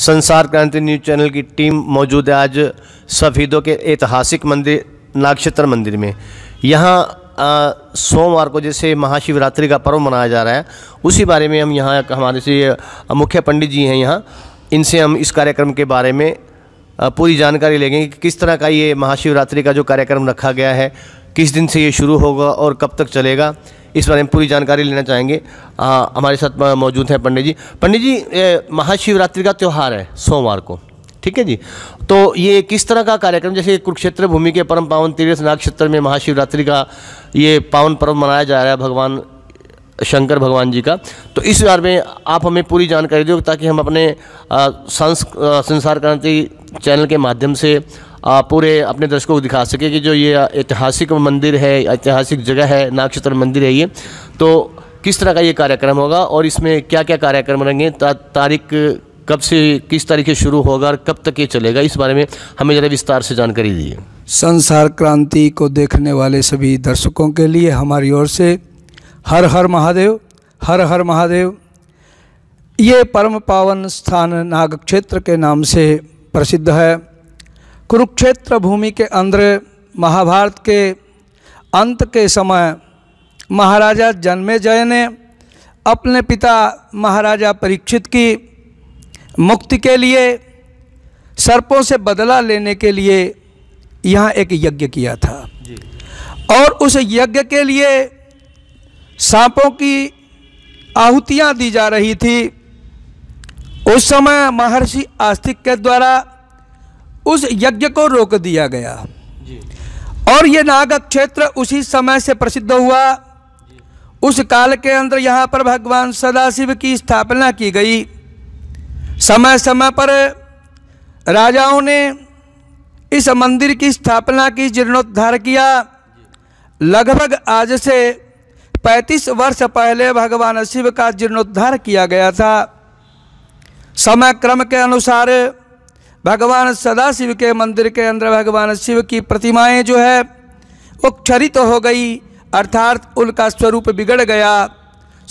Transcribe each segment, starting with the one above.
संसार क्रांति news channel की टीम मौजूद है आज सफ़ीदों के ऐतिहासिक मंदिर नागक्षेत्र मंदिर में यहाँ सोमवार को जैसे महाशिवरात्रि का पर्व मनाया जा रहा है उसी बारे में हम यहाँ हमारे से मुख्य पंडित जी हैं यहाँ इनसे हम इस कार्यक्रम के बारे में पूरी जानकारी लेंगे कि किस तरह का ये महाशिवरात्रि का जो कार्यक्रम रखा गया है किस दिन से ये शुरू होगा और कब तक चलेगा इस बारे में पूरी जानकारी लेना चाहेंगे आ, हमारे साथ मौजूद हैं पंडित जी पंडित जी महाशिवरात्रि का त्यौहार है सोमवार को ठीक है जी तो ये किस तरह का कार्यक्रम जैसे कुरुक्षेत्र भूमि के परम पावन तीर्थ नाग क्षेत्र में महाशिवरात्रि का ये पावन पर्व मनाया जा रहा है भगवान शंकर भगवान जी का तो इस बारे में आप हमें पूरी जानकारी दो ताकि हम अपने संस संसार क्रांति चैनल के माध्यम से पूरे अपने दर्शकों को दिखा सके कि जो ये ऐतिहासिक मंदिर है ऐतिहासिक जगह है नागक्षत्र मंदिर है ये तो किस तरह का ये कार्यक्रम होगा और इसमें क्या क्या कार्यक्रम रहेंगे ता, तारीख कब से किस तारीख से शुरू होगा और कब तक ये चलेगा इस बारे में हमें ज़रा विस्तार से जानकारी दीजिए संसार क्रांति को देखने वाले सभी दर्शकों के लिए हमारी ओर से हर हर महादेव हर हर महादेव ये परम पावन स्थान नाग क्षेत्र के नाम से प्रसिद्ध है कुरुक्षेत्र भूमि के अंदर महाभारत के अंत के समय महाराजा जन्मे जय ने अपने पिता महाराजा परीक्षित की मुक्ति के लिए सर्पों से बदला लेने के लिए यहाँ एक यज्ञ किया था और उस यज्ञ के लिए सांपों की आहुतियाँ दी जा रही थी उस समय महर्षि आस्तिक के द्वारा उस यज्ञ को रोक दिया गया और ये नाग क्षेत्र उसी समय से प्रसिद्ध हुआ उस काल के अंदर यहाँ पर भगवान सदाशिव की स्थापना की गई समय समय पर राजाओं ने इस मंदिर की स्थापना की जीर्णोद्धार किया लगभग आज से 35 वर्ष पहले भगवान शिव का जीर्णोद्धार किया गया था समय क्रम के अनुसार भगवान सदाशिव के मंदिर के अंदर भगवान शिव की प्रतिमाएं जो है वो क्षरित तो हो गई अर्थात उनका स्वरूप बिगड़ गया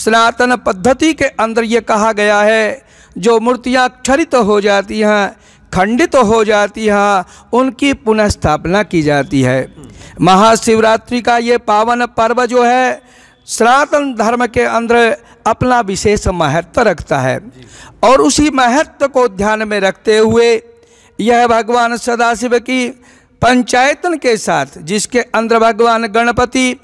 सनातन पद्धति के अंदर ये कहा गया है जो मूर्तियाँ क्षरित तो हो जाती हैं खंडित तो हो जाती हैं उनकी पुनः की जाती है महाशिवरात्रि का ये पावन पर्व जो है सनातन धर्म के अंदर अपना विशेष महत्व रखता है और उसी महत्व को ध्यान में रखते हुए यह भगवान सदाशिव की पंचायतन के साथ जिसके अंदर भगवान गणपति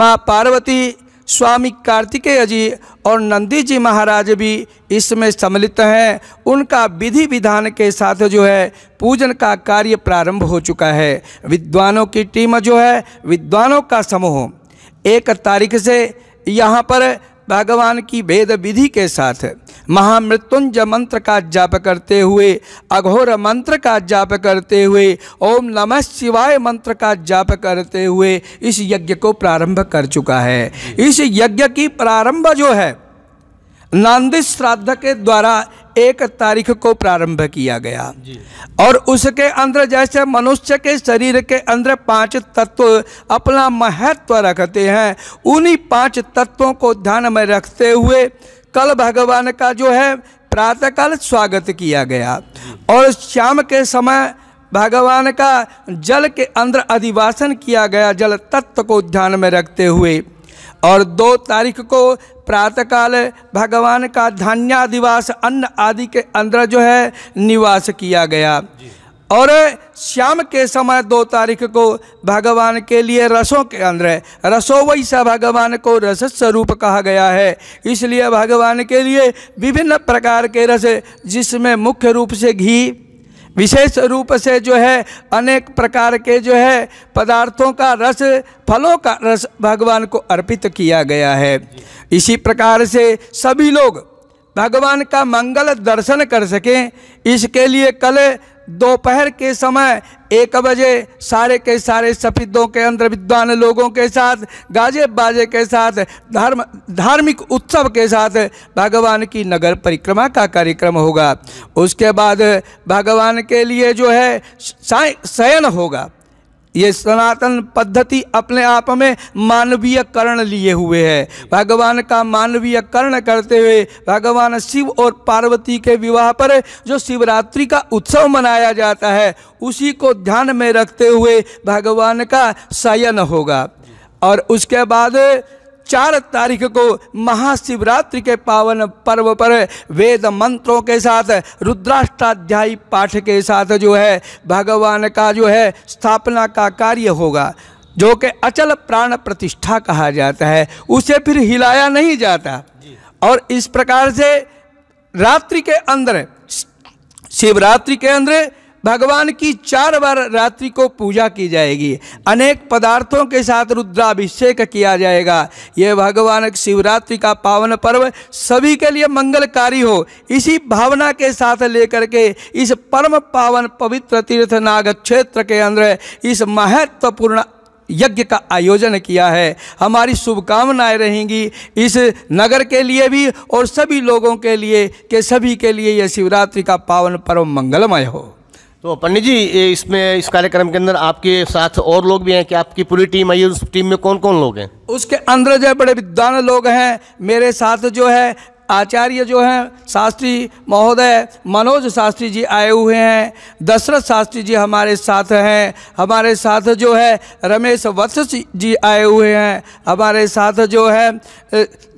माँ पार्वती स्वामी कार्तिकेय जी और नंदी जी महाराज भी इसमें सम्मिलित हैं उनका विधि विधान के साथ जो है पूजन का कार्य प्रारंभ हो चुका है विद्वानों की टीम जो है विद्वानों का समूह एक तारीख से यहाँ पर भगवान की वेद विधि के साथ महामृत्युंजय मंत्र का जाप करते हुए अघोर मंत्र का जाप करते हुए ओम नमः शिवाय मंत्र का जाप करते हुए इस यज्ञ को प्रारंभ कर चुका है इस यज्ञ की प्रारंभ जो है नांदी श्राद्ध के द्वारा एक तारीख को प्रारंभ किया गया और उसके अंदर जैसे मनुष्य के शरीर के अंदर पांच तत्व अपना महत्व रखते हैं उन्हीं पांच तत्वों को ध्यान में रखते हुए कल भगवान का जो है प्रातःकाल स्वागत किया गया और शाम के समय भगवान का जल के अंदर अधिवासन किया गया जल तत्व को ध्यान में रखते हुए और दो तारीख को प्रातःकाल भगवान का धान्याधिवास अन्न आदि के अंदर जो है निवास किया गया और शाम के समय दो तारीख को भगवान के लिए रसों के अंदर रसो वैसा भगवान को रस स्वरूप कहा गया है इसलिए भगवान के लिए विभिन्न प्रकार के रस जिसमें मुख्य रूप से घी विशेष रूप से जो है अनेक प्रकार के जो है पदार्थों का रस फलों का रस भगवान को अर्पित किया गया है इसी प्रकार से सभी लोग भगवान का मंगल दर्शन कर सकें इसके लिए कल दोपहर के समय एक बजे सारे के सारे सफीदों के अंदर विद्वान लोगों के साथ गाजे बाजे के साथ धर्म धार्मिक उत्सव के साथ भगवान की नगर परिक्रमा का कार्यक्रम होगा उसके बाद भगवान के लिए जो है शयन होगा ये सनातन पद्धति अपने आप में मानवीय करण लिए हुए है भगवान का मानवीय करण करते हुए भगवान शिव और पार्वती के विवाह पर जो शिवरात्रि का उत्सव मनाया जाता है उसी को ध्यान में रखते हुए भगवान का शयन होगा और उसके बाद चार तारीख को महाशिवरात्रि के पावन पर्व पर वेद मंत्रों के साथ रुद्राष्टाध्यायी पाठ के साथ जो है भगवान का जो है स्थापना का कार्य होगा जो कि अचल प्राण प्रतिष्ठा कहा जाता है उसे फिर हिलाया नहीं जाता और इस प्रकार से रात्रि के अंदर शिवरात्रि के अंदर भगवान की चार बार रात्रि को पूजा की जाएगी अनेक पदार्थों के साथ रुद्राभिषेक किया जाएगा यह भगवान शिवरात्रि का पावन पर्व सभी के लिए मंगलकारी हो इसी भावना के साथ लेकर के इस परम पावन पवित्र तीर्थ नाग क्षेत्र के अंदर इस महत्वपूर्ण यज्ञ का आयोजन किया है हमारी शुभकामनाएं रहेंगी इस नगर के लिए भी और सभी लोगों के लिए के सभी के लिए यह शिवरात्रि का पावन पर्व मंगलमय हो तो पंडित जी इसमें इस कार्यक्रम के अंदर आपके साथ और लोग भी हैं कि आपकी पूरी टीम आई है उस टीम में कौन कौन लोग हैं उसके अंदर जो है बड़े विद्वान लोग हैं मेरे साथ जो है आचार्य जो हैं शास्त्री महोदय मनोज शास्त्री जी आए हुए हैं दशरथ शास्त्री जी हमारे साथ हैं हमारे साथ जो है रमेश वत्स जी आए हुए हैं हमारे साथ जो है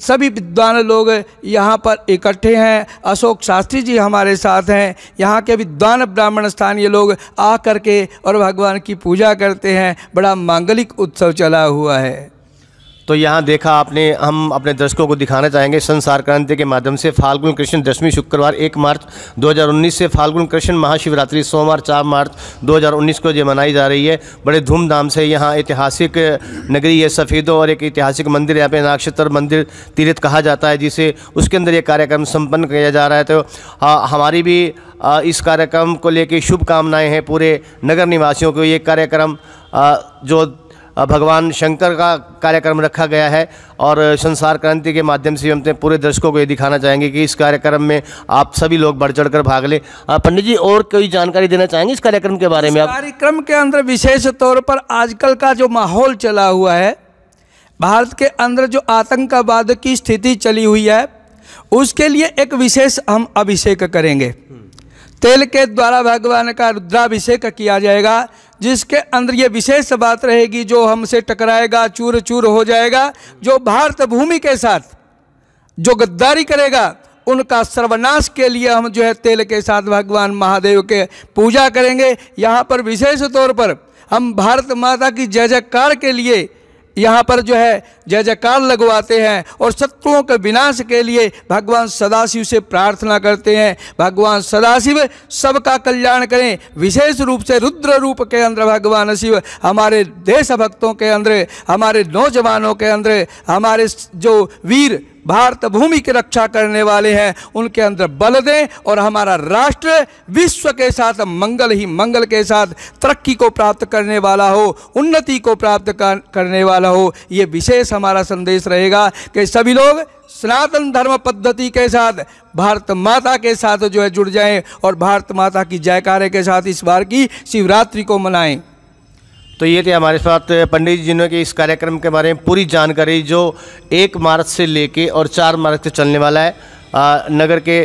सभी विद्वान लोग यहाँ पर इकट्ठे हैं अशोक शास्त्री जी हमारे साथ हैं यहाँ के विद्वान ब्राह्मण स्थानीय लोग आ करके और भगवान की पूजा करते हैं बड़ा मांगलिक उत्सव चला हुआ है तो यहाँ देखा आपने हम अपने दर्शकों को दिखाना चाहेंगे संसार क्रांति के माध्यम से फाल्गुन कृष्ण दशमी शुक्रवार एक मार्च 2019 से फाल्गुन कृष्ण महाशिवरात्रि सोमवार चार मार्च 2019 को ये मनाई जा रही है बड़े धूमधाम से यहाँ ऐतिहासिक नगरी है सफ़ेदों और एक ऐतिहासिक मंदिर यहाँ पे नाक्षत्र मंदिर तीर्थ कहा जाता है जिसे उसके अंदर ये कार्यक्रम सम्पन्न किया जा रहा है तो आ, हमारी भी आ, इस कार्यक्रम को लेकर शुभकामनाएँ हैं पूरे नगर निवासियों को ये कार्यक्रम जो भगवान शंकर का कार्यक्रम रखा गया है और संसार क्रांति के माध्यम से हम अपने पूरे दर्शकों को ये दिखाना चाहेंगे कि इस कार्यक्रम में आप सभी लोग बढ़ चढ़ कर भाग लें पंडित जी और कोई जानकारी देना चाहेंगे इस कार्यक्रम के बारे में आप कार्यक्रम के अंदर विशेष तौर पर आजकल का जो माहौल चला हुआ है भारत के अंदर जो आतंकवाद की स्थिति चली हुई है उसके लिए एक विशेष हम अभिषेक करेंगे हम्म। तेल के द्वारा भगवान का रुद्राभिषेक किया जाएगा जिसके अंदर ये विशेष बात रहेगी जो हमसे टकराएगा चूर चूर हो जाएगा जो भारत भूमि के साथ जो गद्दारी करेगा उनका सर्वनाश के लिए हम जो है तेल के साथ भगवान महादेव के पूजा करेंगे यहाँ पर विशेष तौर पर हम भारत माता की जय जयकार के लिए यहाँ पर जो है जय जयकार लगवाते हैं और शत्रुओं के विनाश के लिए भगवान सदाशिव से प्रार्थना करते हैं भगवान सदाशिव सबका कल्याण करें विशेष रूप से रुद्र रूप के अंदर भगवान शिव हमारे देशभक्तों के अंदर हमारे नौजवानों के अंदर हमारे जो वीर भारत भूमि की रक्षा करने वाले हैं उनके अंदर बल दें और हमारा राष्ट्र विश्व के साथ मंगल ही मंगल के साथ तरक्की को प्राप्त करने वाला हो उन्नति को प्राप्त करने वाला हो ये विशेष हमारा संदेश रहेगा कि सभी लोग सनातन धर्म पद्धति के साथ भारत माता के साथ जो है जुड़ जाएं और भारत माता की जयकारे के साथ इस बार की शिवरात्रि को मनाएं तो ये थे हमारे साथ पंडित जी जिन्होंने इस कार्यक्रम के बारे में पूरी जानकारी जो एक मार्च से लेके और चार मार्च से चलने वाला है आ, नगर के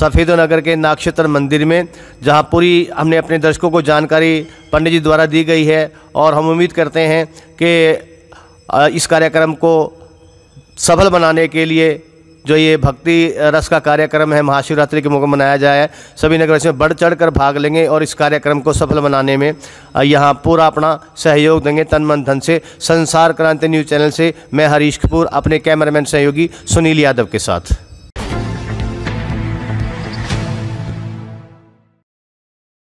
सफ़ेद नगर के नाक्षत्र मंदिर में जहां पूरी हमने अपने दर्शकों को जानकारी पंडित जी द्वारा दी गई है और हम उम्मीद करते हैं कि इस कार्यक्रम को सफल बनाने के लिए जो ये भक्ति रस का कार्यक्रम है महाशिवरात्रि के मौके मनाया जाए सभी नगर बढ़ चढ़ कर भाग लेंगे और इस कार्यक्रम को सफल बनाने में यहाँ पूरा अपना सहयोग देंगे तन मन धन से संसार क्रांति न्यूज़ चैनल से मैं हरीश कपूर अपने कैमरामैन सहयोगी सुनील यादव के साथ